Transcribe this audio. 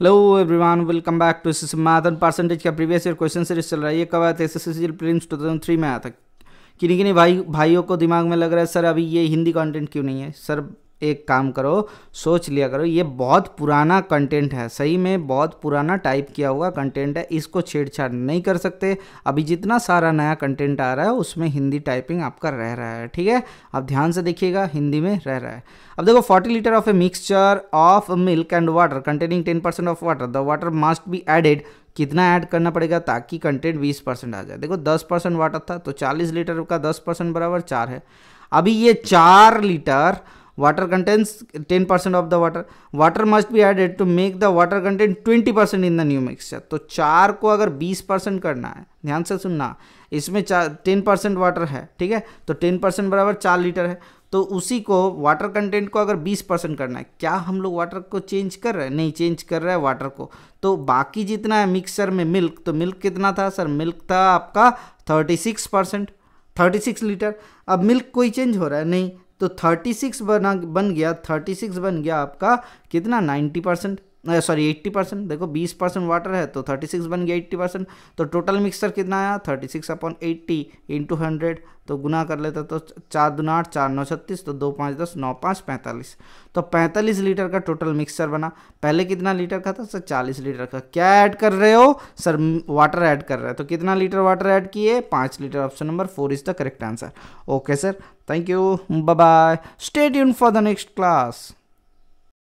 hello everyone welcome back to S S percentage का previous year question series चल रहा है ये कब आया था एस एस एस सी प्रिंस टू थाउजेंड थ्री में आया था किन किन भाई भाइयों को दिमाग में लग रहा है सर अभी ये हिंदी कंटेंट क्यों नहीं है सर एक काम करो सोच लिया करो ये बहुत पुराना कंटेंट है सही में बहुत पुराना टाइप किया हुआ कंटेंट है इसको छेड़छाड़ नहीं कर सकते अभी जितना सारा नया कंटेंट आ रहा है उसमें हिंदी टाइपिंग आपका रह रहा है ठीक है आप ध्यान से देखिएगा हिंदी में रह रहा है अब देखो forty litre of a mixture of milk and water containing ten percent of water the water must be added कितना ऐड करना पड़ेगा ताकि कंटेंट 20 परसेंट आ जाए देखो 10 परसेंट वाटर था तो 40 लीटर का 10 परसेंट बराबर चार है अभी ये चार litre water contains 10% of the water water must be added to make the water content 20% in the new mixture तो चार को अगर 20% करना है ध्यान से सुनना इसमें चार टेन परसेंट वाटर है ठीक है तो टेन परसेंट बराबर चार लीटर है तो उसी को वाटर कंटेंट को अगर 20 परसेंट करना है क्या हम लोग वाटर को चेंज कर रहे हैं नहीं चेंज कर रहा है वाटर को तो बाकी जितना है मिक्सर में मिल्क तो मिल्क कितना था सर मिल्क था आपका 36 परसेंट थर्टी सिक्स लीटर अब मिल्क कोई चेंज हो रहा है नहीं तो 36 बना बन गया 36 बन गया आपका कितना 90 परसेंट सॉरी एट्टी परसेंट देखो बीस परसेंट वाटर है तो थर्टी सिक्स बन गया एट्टी परसेंट तो टोटल मिक्सचर कितना आया thirty six upon eighty into hundred तो गुना कर लेता तो चार दुना आठ चार नौ छत्तीस तो दो पाँच दस नौ पाँच पैंतालीस तो पैंतालीस लीटर का टोटल मिक्सचर बना पहले कितना लीटर का था सर चालीस लीटर का क्या ऐड कर रहे हो सर वाटर ऐड कर रहे हैं तो कितना लीटर वाटर ऐड किए पाँच litre option number four is the correct answer okay sir thank you bye stay यून फॉर द नेक्स्ट क्लास